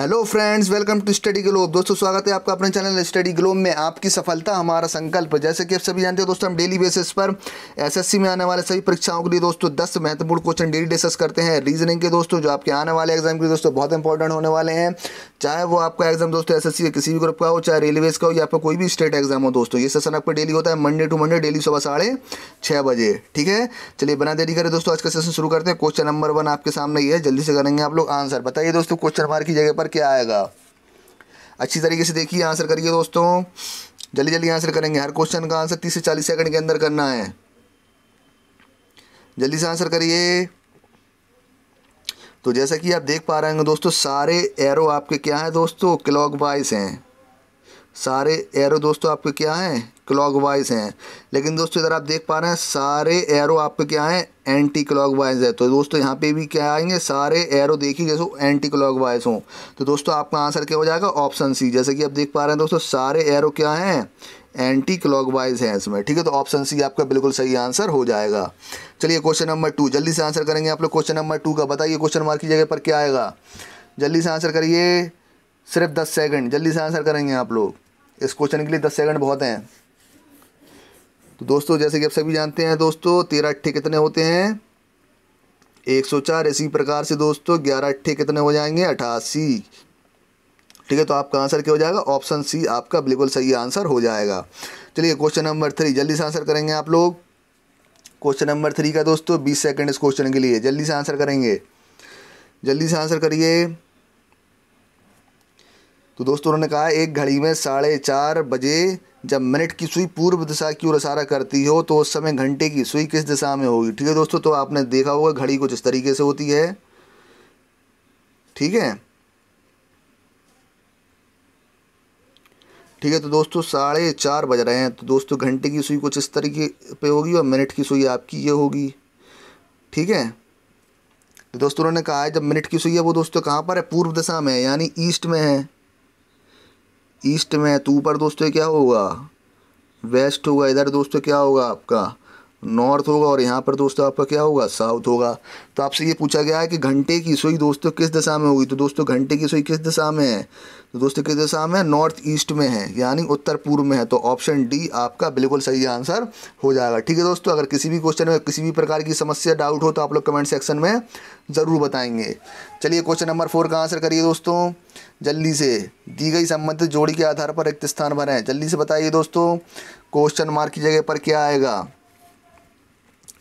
hello friends welcome to study globe दोस्तों स्वागत है आपका अपने चैनल स्टडी ग्लोब में आपकी सफलता हमारा संकल्प जैसे कि आप सभी जानते हो दोस्तों हम डेली बेसिस पर एसएससी में आने वाले सभी परीक्षाओं के लिए दोस्तों दस महत्वपूर्ण क्वेश्चन डेली डिस्कस करते हैं रीजनिंग के दोस्तों जो आपके आने वाले एग्जाम के लिए दोस्तों बहुत इंपॉर्टेंट होने वाले हैं चाहे वो आपका एग्जाम दोस्तों एस के किसी भी ग्रुप का हो चाहे रेलवेज का हो या आपका कोई भी स्टेट एग्जाम हो दोस्तों ये सेशन आपका डेली होता है मंडे टू मंडे डेली सुबह साढ़े बजे ठीक है चलिए बना देरी करें दोस्तों आज का सेशन शुरू करते हैं क्वेश्चन नंबर वन आपके सामने ये है जल्दी से करेंगे आप लोग आंसर बताइए दोस्तों क्वेश्चन हमारे की जगह पर आंसर क्या आएगा अच्छी तरीके से देखिए आंसर करिए दोस्तों जल्दी जल्दी आंसर करेंगे हर क्वेश्चन का आंसर तीस से चालीस सेकंड के अंदर करना है जल्दी से आंसर करिए तो जैसा कि आप देख पा रहे हैं दोस्तों सारे एरो आपके क्या हैं दोस्तों क्लॉक वाइज हैं सारे एरो दोस्तों आपके क्या हैं क्लॉक वाइज हैं लेकिन दोस्तों इधर आप देख पा रहे हैं सारे एरो आपके क्या हैं एंटी क्लॉक वाइज है तो दोस्तों यहाँ पे भी क्या आएंगे सारे एरो देखिए जैसे एंटी क्लॉक वाइज हों तो दोस्तों आपका आंसर क्या हो जाएगा ऑप्शन सी जैसे कि आप देख पा रहे हैं दोस्तों सारे एरो क्या हैं एंटी क्लॉक वाइज हैं इसमें ठीक है तो ऑप्शन सी आपका बिल्कुल सही आंसर हो जाएगा चलिए क्वेश्चन नंबर टू जल्दी से आंसर करेंगे आप लोग क्वेश्चन नंबर टू का बताइए क्वेश्चन मार्क की जगह पर क्या आएगा जल्दी से आंसर करिए सिर्फ दस सेकंड जल्दी से आंसर करेंगे आप लोग इस क्वेश्चन के लिए दस सेकंड बहुत हैं तो दोस्तों जैसे कि आप सभी जानते हैं दोस्तों तेरह अट्ठे कितने होते हैं एक सौ चार इसी प्रकार से दोस्तों ग्यारह अट्ठे कितने हो जाएंगे अठासी ठीक है तो आपका आंसर क्या हो जाएगा ऑप्शन सी आपका बिल्कुल सही आंसर हो जाएगा चलिए क्वेश्चन नंबर थ्री जल्दी से आंसर करेंगे आप लोग क्वेश्चन नंबर थ्री का दोस्तों बीस सेकेंड इस क्वेश्चन के लिए जल्दी से आंसर करेंगे जल्दी से आंसर करिए तो दोस्तों उन्होंने कहा एक घड़ी में साढ़े चार बजे जब मिनट की सुई पूर्व दिशा की ओर इशारा करती हो तो उस समय घंटे की सुई किस दिशा में होगी ठीक है दोस्तों तो आपने देखा होगा घड़ी कुछ इस तरीके से होती है ठीक है ठीक है तो दोस्तों साढ़े चार बज रहे हैं तो दोस्तों घंटे की सुई कुछ इस तरीके पे होगी और मिनट की सुई आपकी ये होगी ठीक है तो दोस्तों उन्होंने कहा है जब मिनट की सुई है वो दोस्तों कहाँ पर है पूर्व दिशा में यानी ईस्ट में है ईस्ट में तो ऊपर दोस्तों क्या होगा वेस्ट होगा इधर दोस्तों क्या होगा आपका नॉर्थ होगा और यहाँ पर दोस्तों आपका क्या होगा साउथ होगा तो आपसे ये पूछा गया है कि घंटे की सुई दोस्तों किस दिशा में होगी तो दोस्तों घंटे की सुई किस दिशा में है तो दोस्तों किस दिशा में नॉर्थ ईस्ट में है यानी उत्तर पूर्व में है तो ऑप्शन डी आपका बिल्कुल सही आंसर हो जाएगा ठीक है दोस्तों अगर किसी भी क्वेश्चन में किसी भी प्रकार की समस्या डाउट हो तो आप लोग कमेंट सेक्शन में ज़रूर बताएंगे चलिए क्वेश्चन नंबर फोर का आंसर करिए दोस्तों जल्दी से दी गई संबंधित जोड़ी के आधार पर रिक्त स्थान भरें जल्दी से बताइए दोस्तों क्वेश्चन मार्क की जगह पर क्या आएगा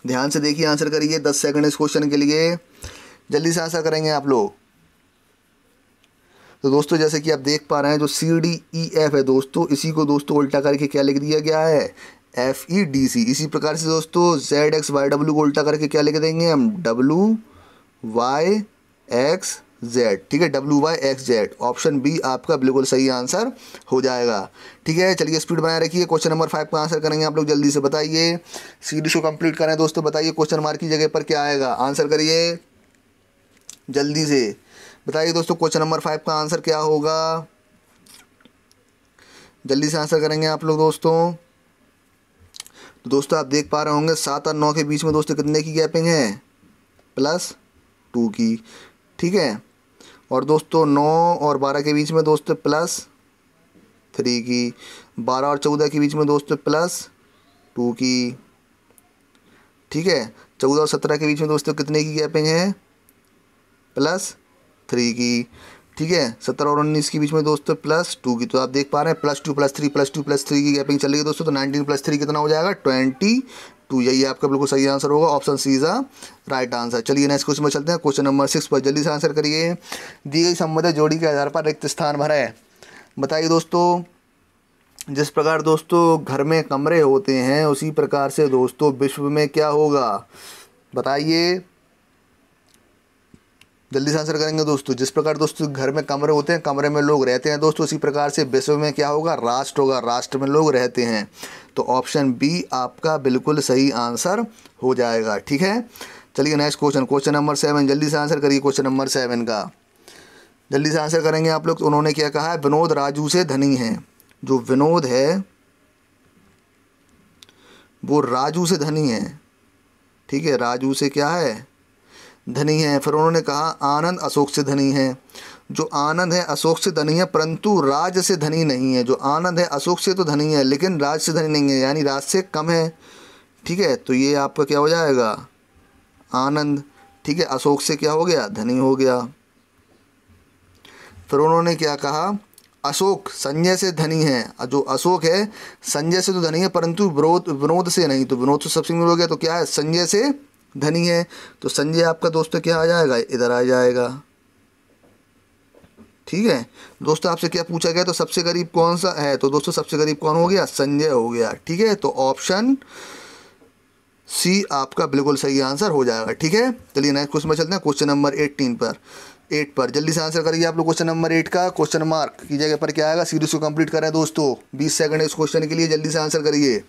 ध्यान से देखिए आंसर करिए दस सेकंड इस क्वेश्चन के लिए जल्दी से आंसर करेंगे आप लोग तो दोस्तों जैसे कि आप देख पा रहे हैं जो सी डी ई एफ है दोस्तों इसी को दोस्तों उल्टा करके क्या लिख दिया गया है एफ ई डी सी इसी प्रकार से दोस्तों जेड एक्स वाई डब्ल्यू को उल्टा करके क्या लिख देंगे हम डब्ल्यू वाई एक्स जेड ठीक है W Y X Z option B आपका बिल्कुल सही आंसर हो जाएगा ठीक है चलिए स्पीड बनाए रखिए क्वेश्चन नंबर फाइव का आंसर करेंगे आप लोग जल्दी से बताइए सीरीज को कंप्लीट करें दोस्तों बताइए क्वेश्चन मार्क की जगह पर क्या आएगा आंसर करिए जल्दी से बताइए दोस्तों क्वेश्चन नंबर फाइव का आंसर क्या होगा जल्दी से आंसर करेंगे आप लोग दोस्तों तो दोस्तों आप देख पा रहे होंगे सात और नौ के बीच में दोस्तों कितने की गैपिंग है प्लस टू की ठीक है और दोस्तों नौ और बारह के बीच में दोस्तों प्लस थ्री की बारह और चौदह के बीच में दोस्तों प्लस टू की ठीक है चौदह और सत्रह के बीच में दोस्तों कितने की गैपिंग है प्लस थ्री की ठीक है सत्रह और उन्नीस के बीच में दोस्तों प्लस टू की तो आप देख पा रहे हैं plus two plus three plus two plus three की गैपिंग चल रही है दोस्तों तो नाइनटीन प्लस थ्री कितना हो जाएगा ट्वेंटी टू तो यही आपका बिल्कुल सही आंसर होगा option C is a right answer चलिए नेक्स्ट क्वेश्चन में चलते हैं क्वेश्चन नंबर सिक्स पर जल्दी से आंसर करिए दी गई संबंधित जोड़ी के आधार पर रिक्त स्थान भरा है बताइए दोस्तों जिस प्रकार दोस्तों घर में कमरे होते हैं उसी प्रकार से दोस्तों विश्व में क्या होगा बताइए जल्दी से आंसर करेंगे दोस्तों जिस प्रकार दोस्तों घर में कमरे होते हैं कमरे में लोग रहते हैं दोस्तों उसी प्रकार से विश्व में क्या होगा राष्ट्र होगा राष्ट्र में लोग रहते हैं तो ऑप्शन बी आपका बिल्कुल सही आंसर हो जाएगा ठीक है चलिए next question question number seven जल्दी से आंसर करिए क्वेश्चन नंबर सेवन का जल्दी से आंसर करेंगे आप लोग तो उन्होंने क्या कहा है विनोद राजू से धनी है जो विनोद है वो राजू से धनी है ठीक है राजू से क्या है धनी है फिर उन्होंने कहा आनंद अशोक से धनी है जो आनंद है अशोक से धनी है परंतु राज से धनी नहीं है जो आनंद है अशोक से तो धनी है लेकिन राज से धनी नहीं है यानी राज से कम है ठीक है तो ये आपका क्या हो जाएगा आनंद ठीक है अशोक से क्या हो गया धनी हो गया फिर उन्होंने क्या कहा अशोक संजय से धनी है जो अशोक है संजय से तो धनी है परंतु विरोध विनोद से नहीं तो विनोद से सबसे हो गया तो क्या है संजय से धनी है तो संजय आपका दोस्त क्या आ जाएगा इधर आ जाएगा ठीक है दोस्तों आपसे क्या पूछा गया तो सबसे गरीब कौन सा है तो दोस्तों सबसे गरीब कौन हो गया संजय हो गया ठीक है तो ऑप्शन सी आपका बिल्कुल सही आंसर हो जाएगा ठीक है चलिए नेक्स्ट क्वेश्चन पर चलते हैं क्वेश्चन नंबर एट्टीन पर एट पर जल्दी से आंसर करिए आप लोग क्वेश्चन नंबर एट का क्वेश्चन मार्क की जगह पर क्या आएगा सीरीज को कंप्लीट करें दोस्तों बीस सेकंड इस क्वेश्चन के लिए जल्दी से आंसर करिए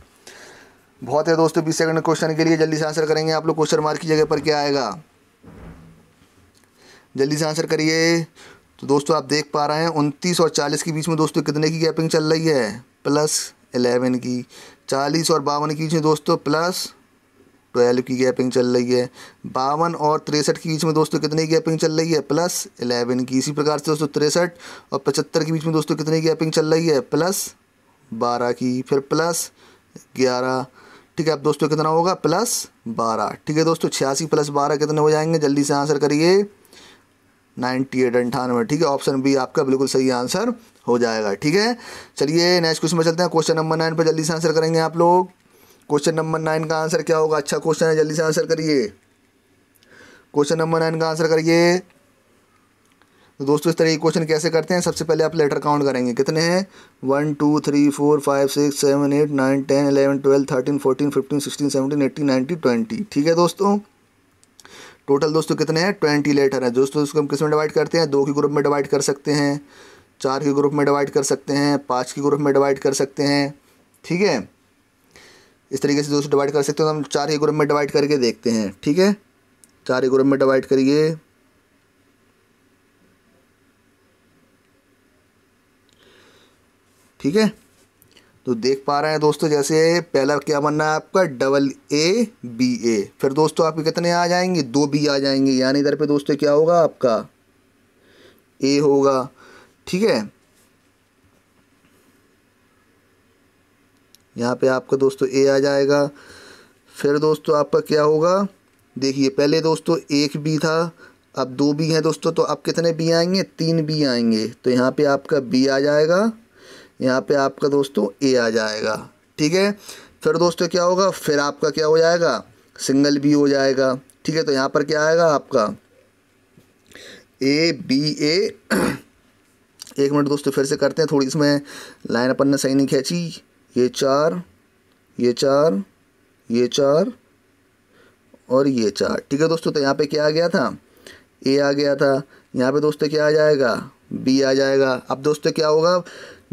बहुत है दोस्तों बीस सेकंड क्वेश्चन के लिए जल्दी से आंसर करेंगे आप लोग क्वेश्चन मार्क की जगह पर क्या आएगा जल्दी से आंसर करिए तो दोस्तों आप देख पा रहे हैं उनतीस और चालीस के बीच में दोस्तों कितने की गैपिंग चल रही है प्लस एलेवन की चालीस और बावन के बीच में दोस्तों प्लस ट्वेल्व की गैपिंग चल रही है बावन और तिरसठ के बीच में दोस्तों कितने की गैपिंग चल रही है प्लस एलेवन की इसी प्रकार से दोस्तों तिरसठ और पचहत्तर के बीच में दोस्तों कितने की गैपिंग चल रही है प्लस बारह की फिर प्लस ग्यारह ठीक है अब दोस्तों कितना होगा प्लस बारह ठीक है दोस्तों छियासी प्लस बारह कितने हो जाएंगे जल्दी से आंसर करिए नाइन्टी एट अंठानवे ठीक है ऑप्शन बी आपका बिल्कुल सही आंसर हो जाएगा ठीक है चलिए नेक्स्ट क्वेश्चन में चलते हैं क्वेश्चन नंबर नाइन पर जल्दी से आंसर करेंगे आप लोग क्वेश्चन नंबर नाइन का आंसर क्या होगा अच्छा क्वेश्चन है जल्दी से आंसर करिए क्वेश्चन नंबर नाइन का आंसर करिए तो दोस्तों इस तरह के क्वेश्चन कैसे करते हैं सबसे पहले आप लेटर काउंट करेंगे कितने हैं one two three four five six seven eight nine ten eleven twelve thirteen fourteen fifteen sixteen seventeen eighteen nineteen twenty ठीक है दोस्तों टोटल दोस्तों कितने हैं ट्वेंटी लेटर हैं दोस्तों इसको हम किस में डिवाइड करते हैं दो के ग्रुप में डिवाइड कर सकते हैं चार के ग्रुप में डिवाइड कर सकते हैं पाँच के ग्रुप में डिवाइड कर सकते हैं ठीक है इस तरीके से दोस्तों डिवाइड कर सकते हैं तो हम चार के ग्रुप में डिवाइड करके देखते हैं ठीक है चार के ग्रुप में डिवाइड करिए ठीक है तो देख पा रहे हैं दोस्तों जैसे पहला क्या बनना है आपका डबल ए बी ए फिर दोस्तों आपके कितने आ जाएंगे दो बी आ जाएंगे यानी इधर पे दोस्तों क्या होगा आपका ए होगा ठीक है यहाँ पे आपका दोस्तों ए आ जाएगा फिर दोस्तों आपका क्या होगा देखिए पहले दोस्तों एक बी था अब दो बी हैं दोस्तों तो अब कितने बी आएंगे तीन बी आएंगे तो यहाँ पे आपका बी आ जाएगा यहाँ पे आपका दोस्तों ए आ जाएगा ठीक है फिर दोस्तों क्या होगा फिर आपका क्या हो जाएगा सिंगल बी हो जाएगा ठीक है तो यहाँ पर क्या आएगा आपका ए बी ए एक मिनट दोस्तों फिर से करते हैं थोड़ी इसमें लाइन अपन ने सही नहीं खींची ये चार ये चार ये चार और ये चार ठीक है दोस्तों तो यहाँ पे क्या आ गया था ए आ गया था यहाँ पे दोस्तों क्या आ जाएगा बी आ जाएगा अब दोस्तों क्या होगा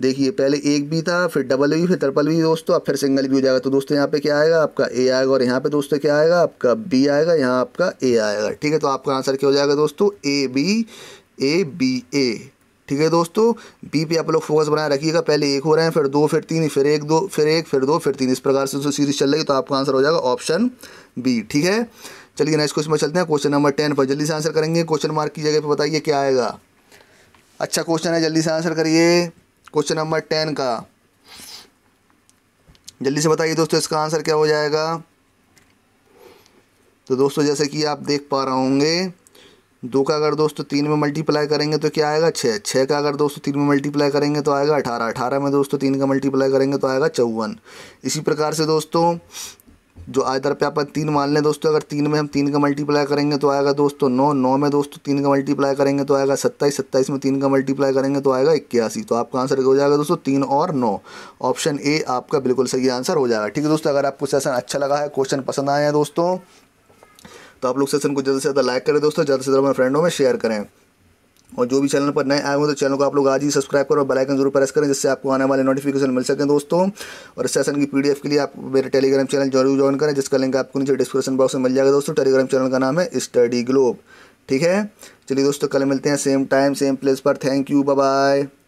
देखिए पहले एक भी था फिर डबल भी फिर ट्रिपल भी दोस्तों अब फिर सिंगल भी हो जाएगा तो दोस्तों यहाँ पे क्या आएगा आपका ए आएगा और यहाँ पे दोस्तों क्या आएगा आपका बी आएगा यहाँ आपका ए आएगा ठीक है तो आपका आंसर क्या हो जाएगा दोस्तों ए बी ए बी ए ठीक है दोस्तों बी पे आप लोग फोकस बनाए रखिएगा पहले एक हो रहे हैं फिर दो फिर तीन फिर एक दो फिर एक फिर दो फिर तीन इस प्रकार से सीरीज चल रही है तो आपका आंसर हो जाएगा ऑप्शन बी ठीक है चलिए नेक्स्ट क्वेश्चन में चलते हैं क्वेश्चन नंबर टेन पर जल्दी से आंसर करेंगे क्वेश्चन मार्क की जगह पर बताइए क्या आएगा अच्छा क्वेश्चन है जल्दी से आंसर करिए क्वेश्चन नंबर टेन का जल्दी से बताइए दोस्तों इसका आंसर क्या हो जाएगा तो दोस्तों जैसे कि आप देख पा रहे होंगे दो का अगर दोस्तों तीन में मल्टीप्लाई करेंगे तो क्या आएगा छः छः का अगर दोस्तों तीन में मल्टीप्लाई करेंगे तो आएगा अठारह अठारह में दोस्तों तीन का मल्टीप्लाई करेंगे तो आएगा चौवन इसी प्रकार से दोस्तों जो आज दर पे आप तीन मान लें दोस्तों अगर तीन में हम तीन का मल्टीप्लाई करेंगे तो आएगा दोस्तों नौ नौ में दोस्तों तीन का मल्टीप्लाई करेंगे तो आएगा सत्ताईस सत्ताईस में तीन का मल्टीप्लाई करेंगे तो आएगा इक्यासी तो आपका आंसर हो जाएगा दोस्तों तीन और नौ ऑप्शन ए आपका बिल्कुल सही आंसर हो जाएगा ठीक है दोस्तों अगर आपको सेशन अच्छा लगा है क्वेश्चन पसंद आए हैं दोस्तों तो आप लोग सेशन को ज़्यादा से ज़्यादा लाइक करें दोस्तों ज़्यादा से ज़्यादा अपने फ्रेंडों में शेयर करें और जो भी चैनल पर नए आए हो तो चैनल को आप लोग आज ही सब्सक्राइब करो और बेलाइकन जरूर प्रेस करें जिससे आपको आने वाले नोटिफिकेशन मिल सकें दोस्तों और सेशन की पीडीएफ के लिए आप मेरे टेलीग्राम चैनल जरूर ज्वाइन करें जिसका लिंक आपको नीचे डिस्क्रिप्शन बॉक्स में मिल जाएगा दोस्तों टेलीग्राम चैनल का नाम है स्टडी ग्लोब ठीक है चलिए दोस्तों कल मिलते हैं सेम टाइम सेम प्लेस पर थैंक यू बाय